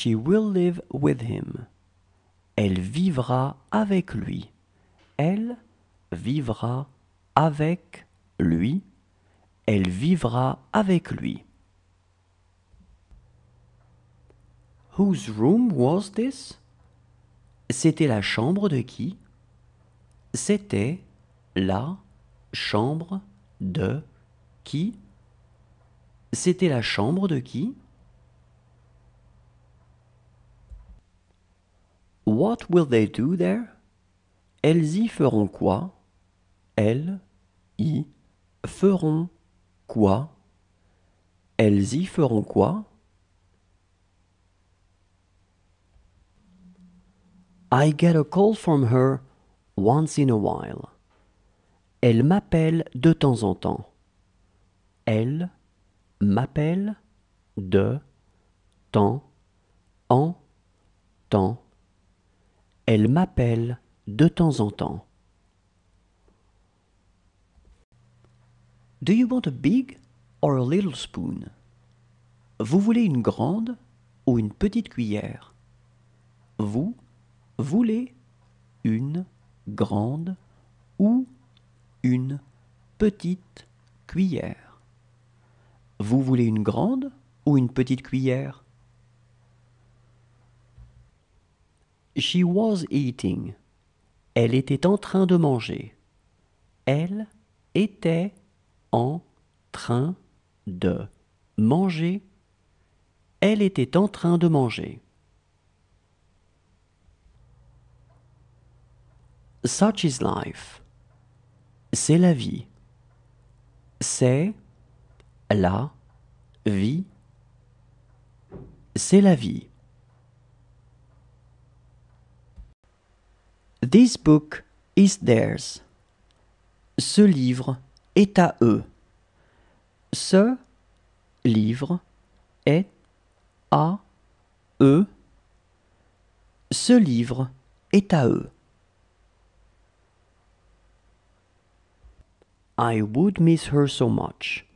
She will live with him. Elle vivra avec lui. Elle vivra avec lui. Elle vivra avec lui. Whose room was this? C'était la chambre de qui? C'était la chambre de qui? C'était la chambre de qui? What will they do there? Elles y feront quoi? Elles y feront quoi? Elles y feront quoi? I get a call from her once in a while. Elle m'appelle de temps en temps. Elle m'appelle de temps en temps. Elle m'appelle de temps en temps. Do you want a big or a little spoon? Vous voulez une grande ou une petite cuillère? Vous voulez une grande ou une petite cuillère? Vous voulez une grande ou une petite cuillère She was eating. Elle était en train de manger. Elle était en train de manger. Elle était en train de manger. Such is life. C'est la vie. C'est la vie. C'est la vie. This book is theirs. Ce livre est à eux. Ce livre est à eux. Ce livre est à eux. I would miss her so much.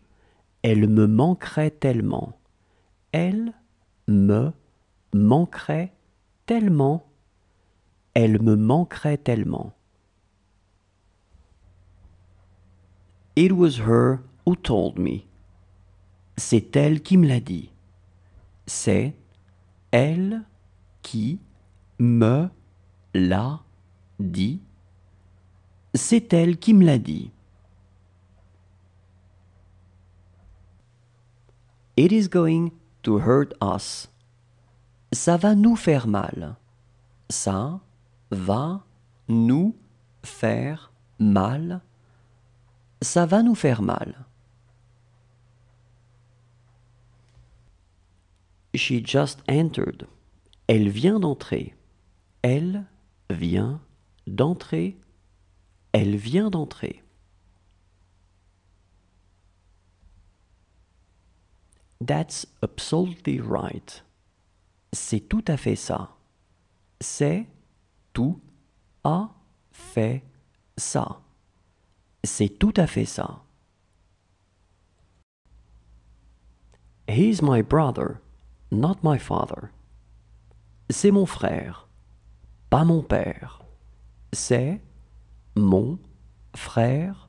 Elle me manquerait tellement. Elle me manquerait tellement. Elle me manquerait tellement. It was her who told me. C'est elle qui me l'a dit. C'est elle qui me l'a dit. C'est elle qui me l'a dit. It is going to hurt us. Ça va nous faire mal. Ça va nous faire mal. Ça va nous faire mal. She just entered. Elle vient d'entrer. Elle vient d'entrer. Elle vient d'entrer. That's absolutely right. C'est tout à fait ça. C'est tout a fait ça. C'est tout à fait ça. He's my brother, not my father. C'est mon frère, pas mon père. C'est mon frère,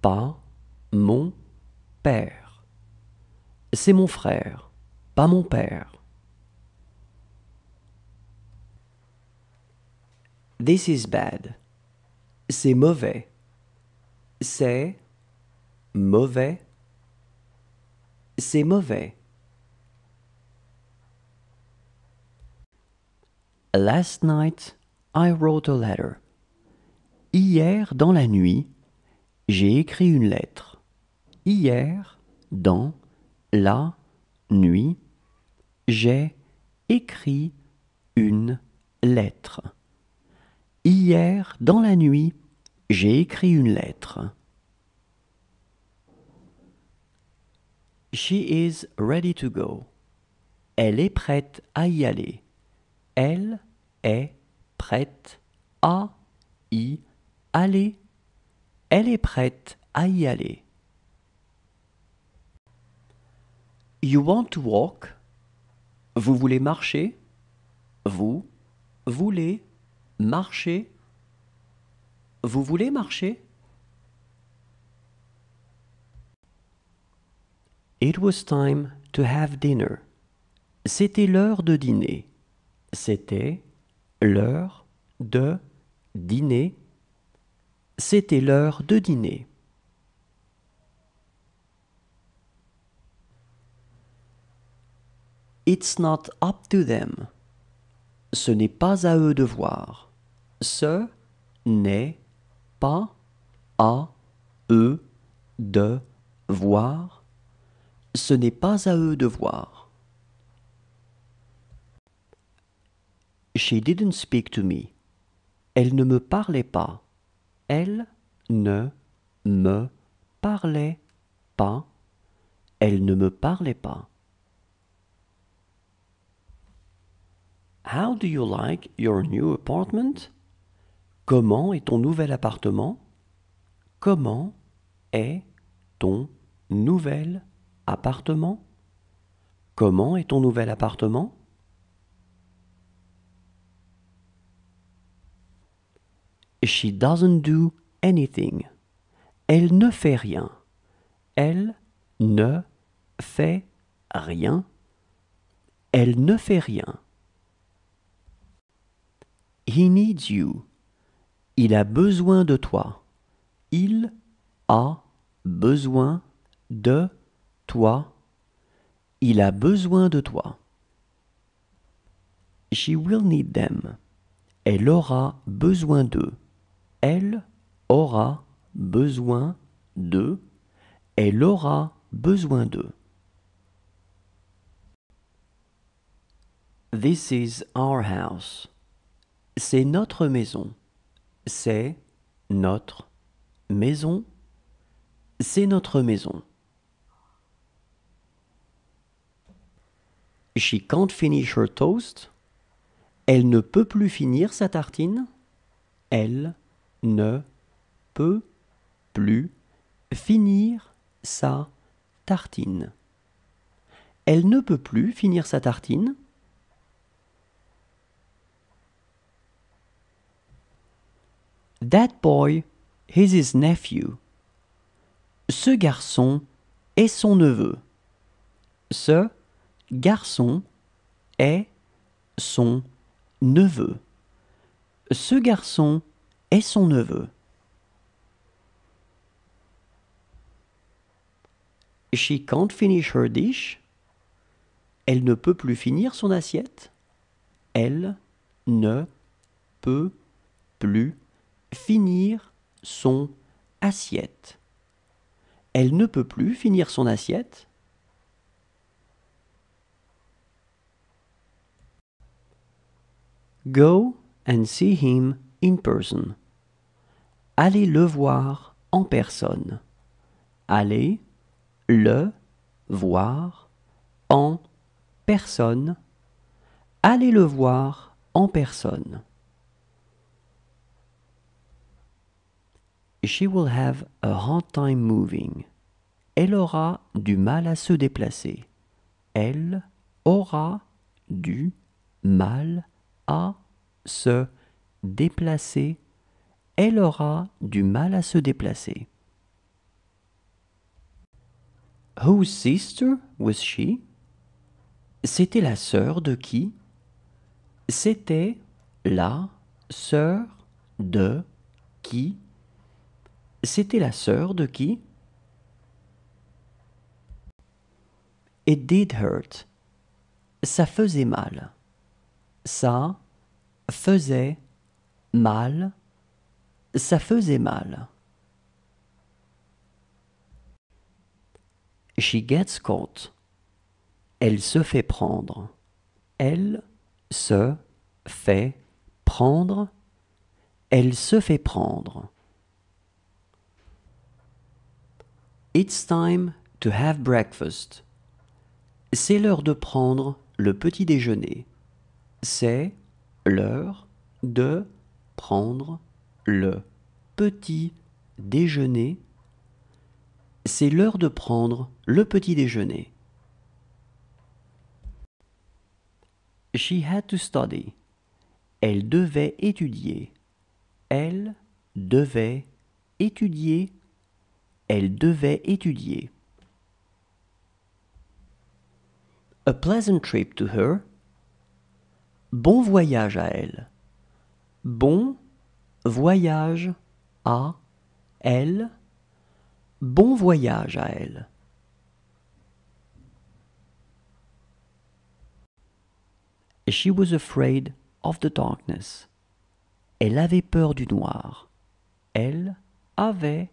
pas mon père. C'est mon frère, pas mon père. This is bad. C'est mauvais. C'est mauvais. C'est mauvais. Last night, I wrote a letter. Hier, dans la nuit, j'ai écrit une lettre. Hier, dans la nuit, j'ai écrit une lettre. Hier, dans la nuit, j'ai écrit une lettre. She is ready to go. Elle est prête à y aller. Elle est prête à y aller. Elle est prête à y aller. You want to walk? Vous voulez marcher? Vous voulez Marcher. Vous voulez marcher? It was time to have dinner. C'était l'heure de dîner. C'était l'heure de dîner. C'était l'heure de dîner. It's not up to them. Ce n'est pas à eux de voir. Ce n'est pas à eux de voir. Ce n'est pas à eux de voir. She didn't speak to me. Elle ne me parlait pas. Elle ne me parlait pas. Elle ne me parlait pas. How do you like your new apartment? Comment est ton nouvel appartement Comment est ton nouvel appartement Comment est ton nouvel appartement She doesn't do anything. Elle ne fait rien. Elle ne fait rien. Elle ne fait rien. He needs you. Il a besoin de toi. Il a besoin de toi. Il a besoin de toi. She will need them. Elle aura besoin d'eux. Elle aura besoin d'eux. Elle aura besoin d'eux. This is our house. C'est notre maison. C'est notre maison. C'est notre maison. She can't finish her toast. Elle ne peut plus finir sa tartine. Elle ne peut plus finir sa tartine. Elle ne peut plus finir sa tartine. That boy is his nephew. Ce garçon est son neveu. Ce garçon est son neveu. Ce garçon est son neveu. She can't finish her dish. Elle ne peut plus finir son assiette. Elle ne peut plus finir son assiette. Elle ne peut plus finir son assiette. Go and see him in person. Allez le voir en personne. Allez le voir en personne. Allez le voir en personne. She will have a hard time moving. Elle aura du mal à se déplacer. Elle aura du mal à se déplacer. Elle aura du mal à se déplacer. Whose sister was she? C'était la sœur de qui? C'était la sœur de qui? C'était la sœur de qui It did hurt. Ça faisait mal. Ça faisait mal. Ça faisait mal. She gets caught. Elle se fait prendre. Elle se fait prendre. Elle se fait prendre. It's time to have breakfast. C'est l'heure de prendre le petit déjeuner. C'est l'heure de prendre le petit déjeuner. C'est l'heure de prendre le petit déjeuner. She had to study. Elle devait étudier. Elle devait étudier elle devait étudier. A pleasant trip to her. Bon voyage à elle. Bon voyage à elle. Bon voyage à elle. She was afraid of the darkness. Elle avait peur du noir. Elle avait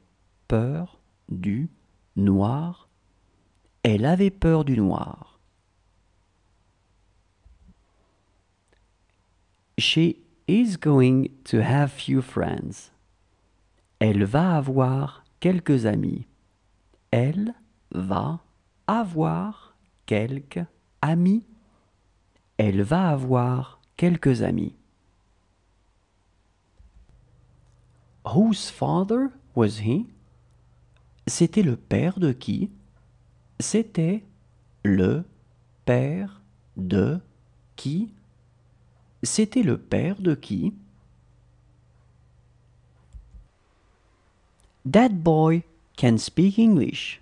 peur du noir. Elle avait peur du noir. She is going to have few friends. Elle va avoir quelques amis. Elle va avoir quelques amis. Elle va avoir quelques amis. Whose father was he? C'était le père de qui C'était le père de qui C'était le père de qui That boy can speak English.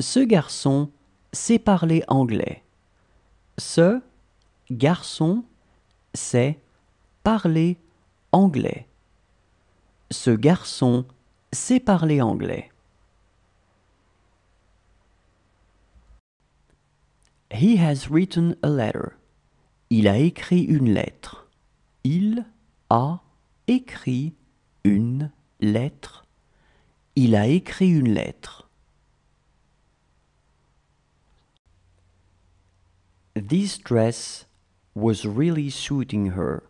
Ce garçon sait parler anglais. Ce garçon sait parler anglais. Ce garçon sait parler anglais. He has written a letter. Il a écrit une lettre. Il a écrit une lettre. Il a écrit une lettre. This dress was really suiting her.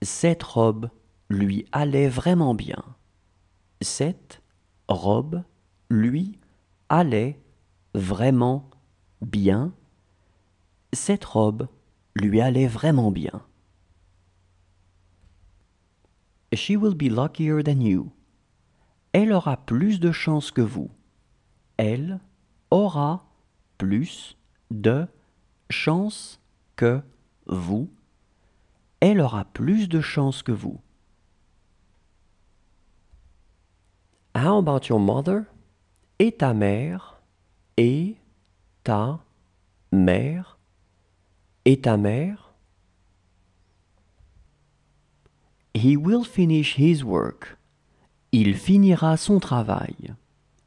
Cette robe lui allait vraiment bien. Cette robe lui allait vraiment bien bien, cette robe lui allait vraiment bien. She will be luckier than you. Elle aura plus de chance que vous. Elle aura plus de chance que vous. Elle aura plus de chance que vous. How about your mother? Et ta mère? Et ta mère et ta mère. He will finish his work. Il finira son travail.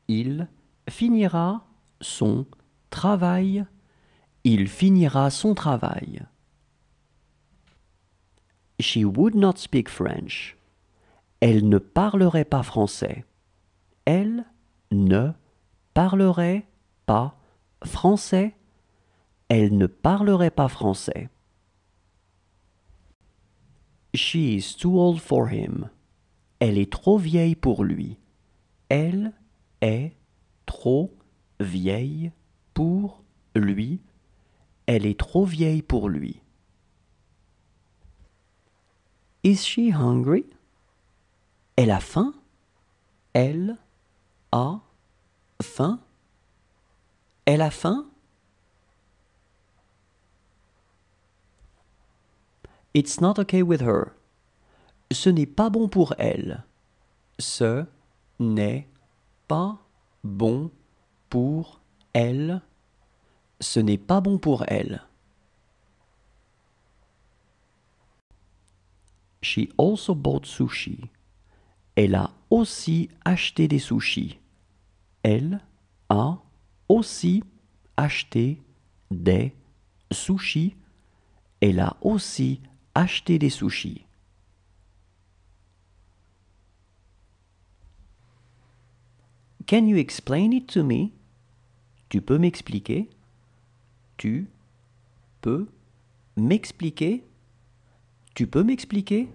Il finira son travail. Il finira son travail. She would not speak French. Elle ne parlerait pas français. Elle ne parlerait pas français, elle ne parlerait pas français. She is too old for him. Elle est trop vieille pour lui. Elle est trop vieille pour lui. Elle est trop vieille pour lui. Is she hungry? Elle a faim. Elle a faim. Elle a faim It's not okay with her. Ce n'est pas bon pour elle. Ce n'est pas bon pour elle. Ce n'est pas bon pour elle. She also bought sushi. Elle a aussi acheté des sushis. Elle a aussi acheté des sushis. Elle a aussi acheté des sushis. Can you explain it to me? Tu peux m'expliquer? Tu peux m'expliquer? Tu peux m'expliquer?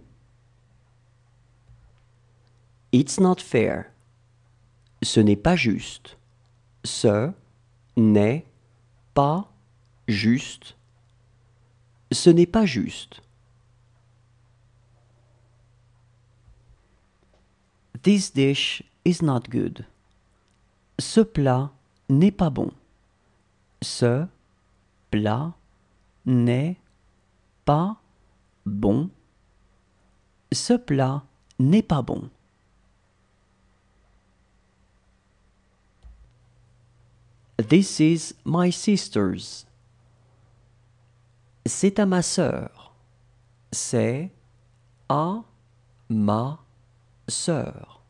It's not fair. Ce n'est pas juste. Sir n'est pas juste. Ce n'est pas juste. This dish is not good. Ce plat n'est pas bon. Ce plat n'est pas bon. Ce plat n'est pas bon. This is my sister's. C'est à ma sœur. C'est à ma sœur.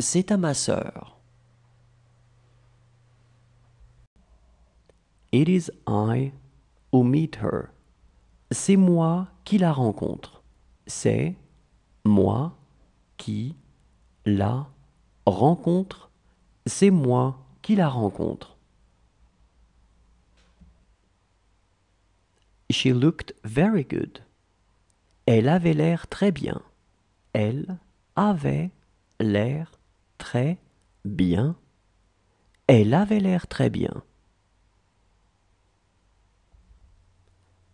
C'est à ma soeur It is I who meet her. C'est moi qui la rencontre. C'est moi qui la rencontre. C'est moi la rencontre. She looked very good. Elle avait l'air très bien. Elle avait l'air très bien. Elle avait l'air très bien.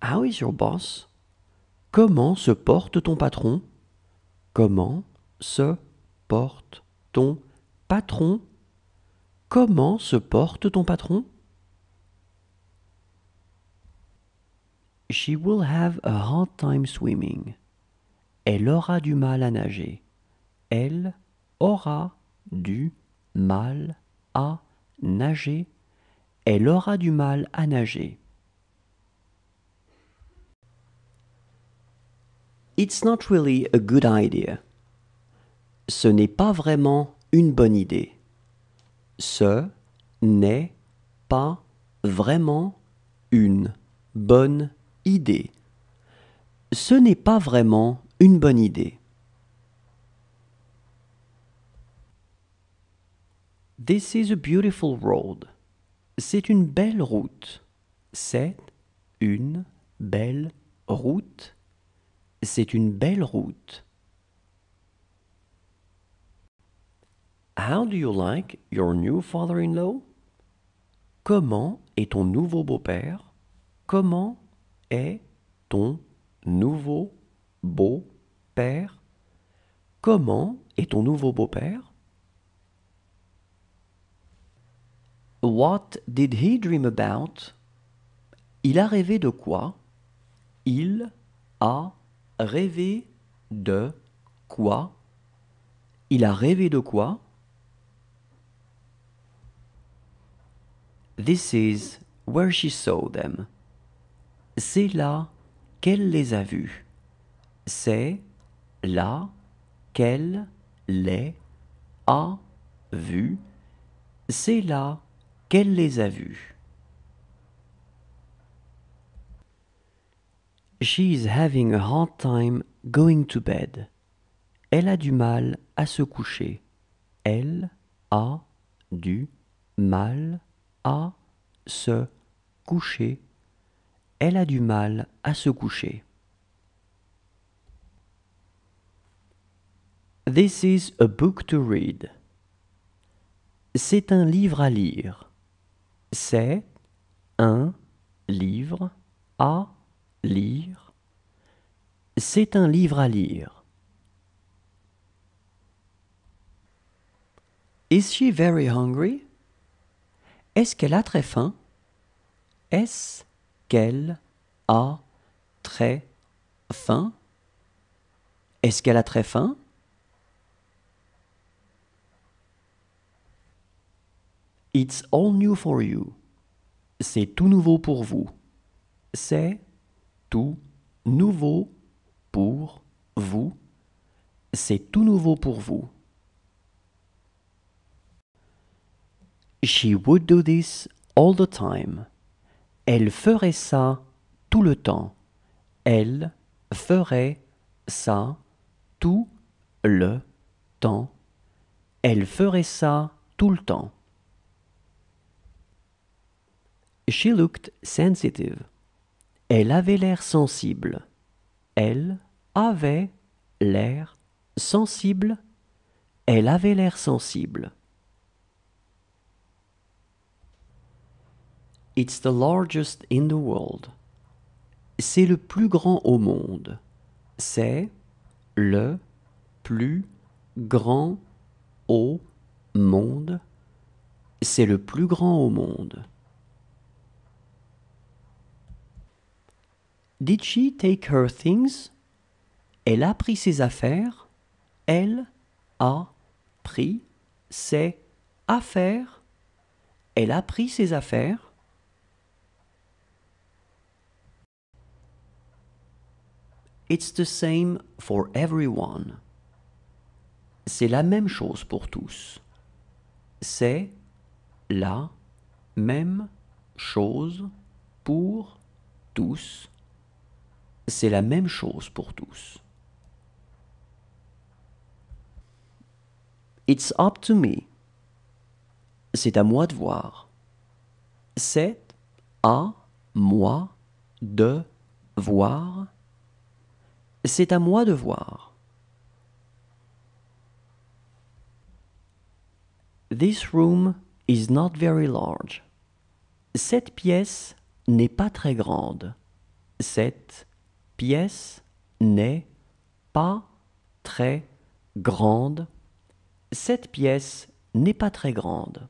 How is your boss? Comment se porte ton patron? Comment se porte ton patron? Comment se porte ton patron? She will have a hard time swimming. Elle aura du mal à nager. Elle aura du mal à nager. Elle aura du mal à nager. It's not really a good idea. Ce n'est pas vraiment une bonne idée ce n'est pas vraiment une bonne idée. Ce n'est pas vraiment une bonne idée. This is a beautiful road. C'est une belle route. C'est une belle route. C'est une belle route. How do you like your new father-in-law? Comment est ton nouveau beau-père? Comment est ton nouveau beau-père? Comment est ton nouveau beau-père? What did he dream about? Il a rêvé de quoi? Il a rêvé de quoi? Il a rêvé de quoi? This is where she saw them. C'est là qu'elle les a vus. C'est là qu'elle les a vus. C'est là qu'elle les a vus. She is having a hard time going to bed. Elle a du mal à se coucher. Elle a du mal à se coucher. Elle a du mal à se coucher. This is a book to read. C'est un livre à lire. C'est un livre à lire. C'est un livre à lire. Is she very hungry? Est-ce qu'elle a très faim Est-ce qu'elle a très faim Est-ce qu'elle a très It's all new for you. C'est tout nouveau pour vous. C'est tout nouveau pour vous. C'est tout nouveau pour vous. She would do this all the time. Elle ferait ça tout le temps. Elle ferait ça tout le temps. Elle ferait ça tout le temps. She looked sensitive. Elle avait l'air sensible. Elle avait l'air sensible. Elle avait l'air sensible. It's the largest in the world. C'est le plus grand au monde. C'est le plus grand au monde. C'est le plus grand au monde. Did she take her things? Elle a pris ses affaires. Elle a pris ses affaires. Elle a pris ses affaires. It's the same for everyone. C'est la même chose pour tous. C'est la même chose pour tous. C'est la même chose pour tous. It's up to me. C'est à moi de voir. C'est à moi de voir c'est à moi de voir. This room is not very large. Cette pièce n'est pas très grande. Cette pièce n'est pas très grande. Cette pièce n'est pas très grande.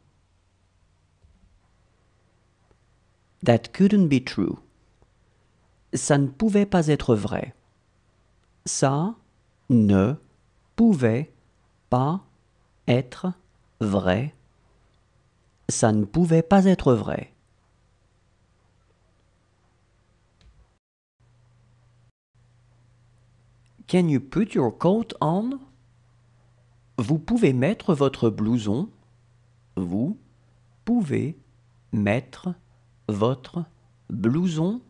That couldn't be true. Ça ne pouvait pas être vrai. Ça ne pouvait pas être vrai. Ça ne pouvait pas être vrai. Can you put your coat on? Vous pouvez mettre votre blouson. Vous pouvez mettre votre blouson.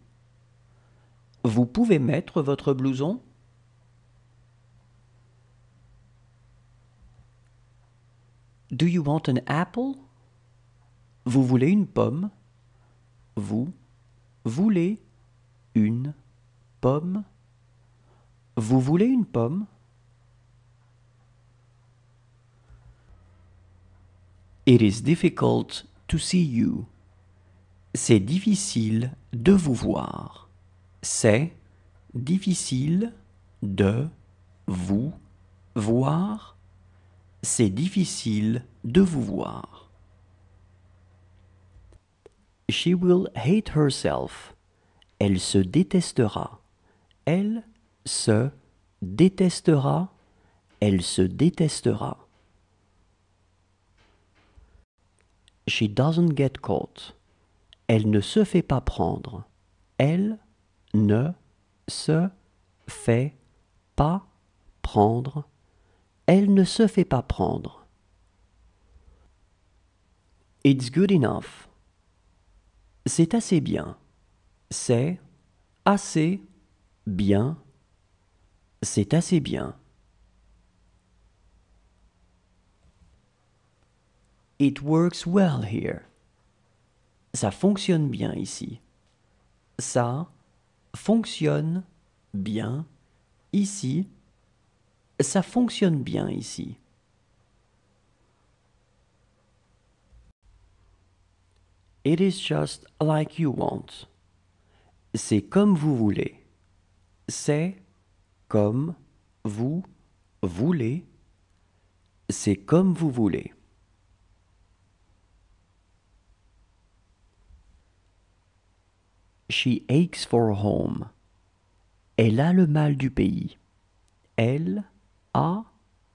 Vous pouvez mettre votre blouson. Do you want an apple? Vous voulez une pomme? Vous voulez une pomme? Vous voulez une pomme? It is difficult to see you. C'est difficile de vous voir. C'est difficile de vous voir c'est difficile de vous voir. She will hate herself. Elle se détestera. Elle se détestera. Elle se détestera. She doesn't get caught. Elle ne se fait pas prendre. Elle ne se fait pas prendre elle ne se fait pas prendre. It's good enough. C'est assez bien. C'est assez bien. C'est assez bien. It works well here. Ça fonctionne bien ici. Ça fonctionne bien ici ça fonctionne bien ici. It is just like you want. C'est comme vous voulez. C'est comme vous voulez. C'est comme vous voulez. She aches for home. Elle a le mal du pays. Elle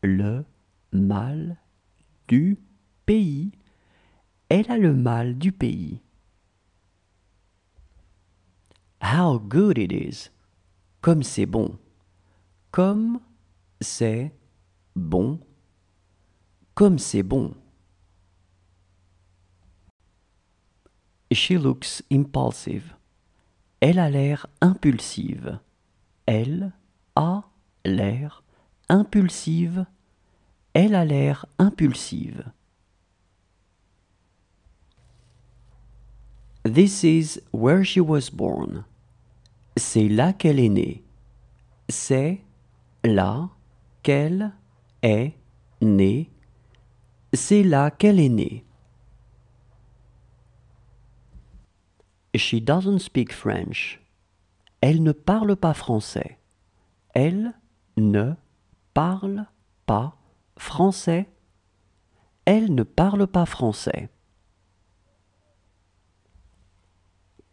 le mal du pays. Elle a le mal du pays. How good it is. Comme c'est bon. Comme c'est bon. Comme c'est bon. She looks impulsive. Elle a l'air impulsive. Elle a l'air impulsive, elle a l'air impulsive. This is where she was born. C'est là qu'elle est née. C'est là qu'elle est née. C'est là qu'elle est née. She doesn't speak French. Elle ne parle pas français. Elle ne parle pas français. Elle ne parle pas français.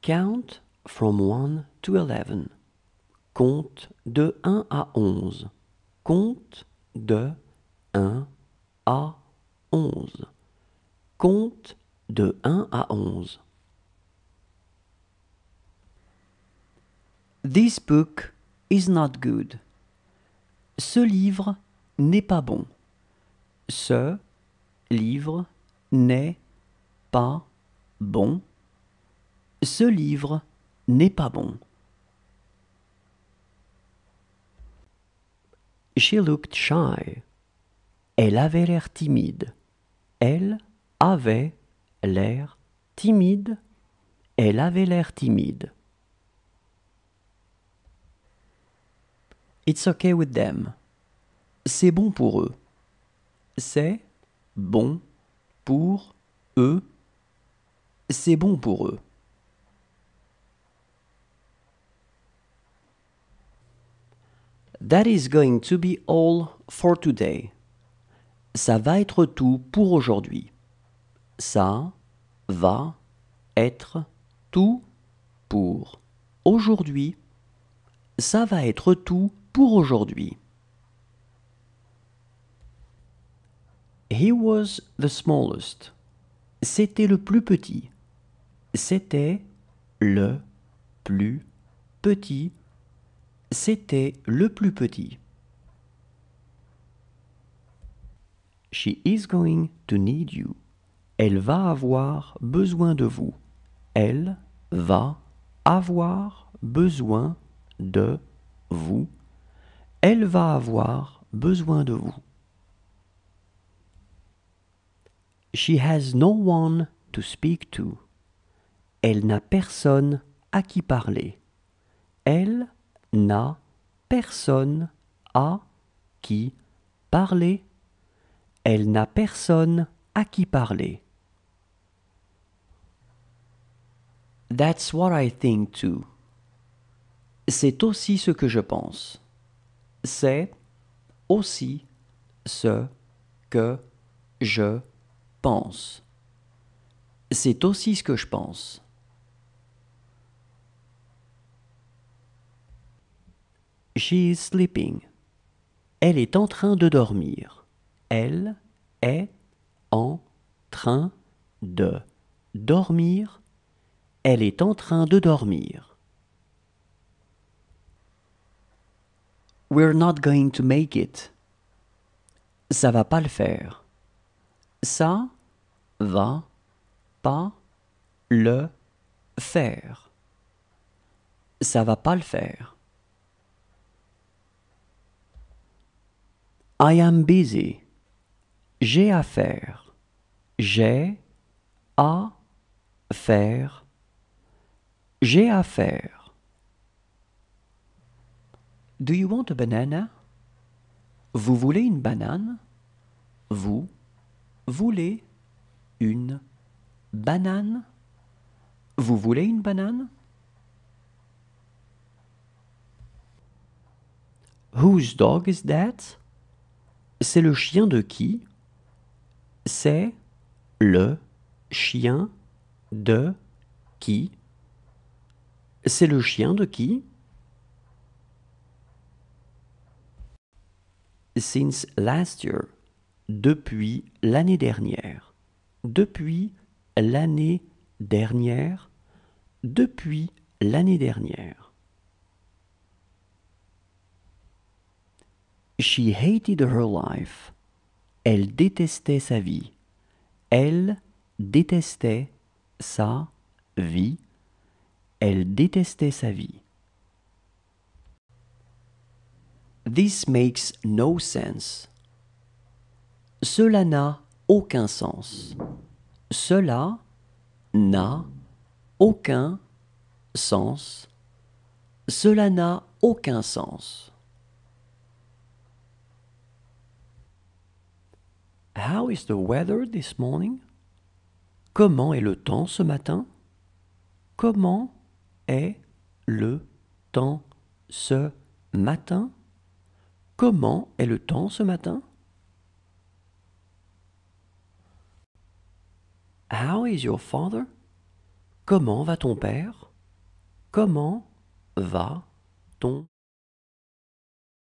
Count from 1 to 11. Compte de 1 à 11. Compte de 1 à 11. Compte de 1 à 11. This book is not good. Ce livre n'est pas bon. Ce livre n'est pas bon. Ce livre n'est pas bon. She looked shy. Elle avait l'air timide. Elle avait l'air timide. Elle avait l'air timide. It's okay with them. C'est bon pour eux. C'est bon pour eux. C'est bon pour eux. That is going to be all for today. Ça va être tout pour aujourd'hui. Ça va être tout pour aujourd'hui. Ça va être tout pour aujourd'hui. He was the smallest. C'était le plus petit. C'était le plus petit. C'était le plus petit. She is going to need you. Elle va avoir besoin de vous. Elle va avoir besoin de vous elle va avoir besoin de vous. She has no one to speak to. Elle n'a personne à qui parler. Elle n'a personne à qui parler. Elle n'a personne à qui parler. That's what I think too. C'est aussi ce que je pense c'est aussi ce que je pense. C'est aussi ce que je pense. She is sleeping. Elle est en train de dormir. Elle est en train de dormir. Elle est en train de dormir. We're not going to make it. Ça va pas le faire. Ça va pas le faire. Ça va pas le faire. I am busy. J'ai affaire. J'ai à faire. J'ai à faire. Do you want a banana? Vous voulez une banane? Vous voulez une banane? Vous voulez une banane? Whose dog is that? C'est le chien de qui? C'est le chien de qui? C'est le chien de qui? since last year, depuis l'année dernière, depuis l'année dernière, depuis l'année dernière. She hated her life. Elle détestait sa vie. Elle détestait sa vie. Elle détestait sa vie. This makes no sense. Cela n'a aucun sens. Cela n'a aucun sens. Cela n'a aucun sens. How is the weather this morning? Comment est le temps ce matin? Comment est le temps ce matin? Comment est le temps ce matin? How is your father? Comment va ton père? Comment va ton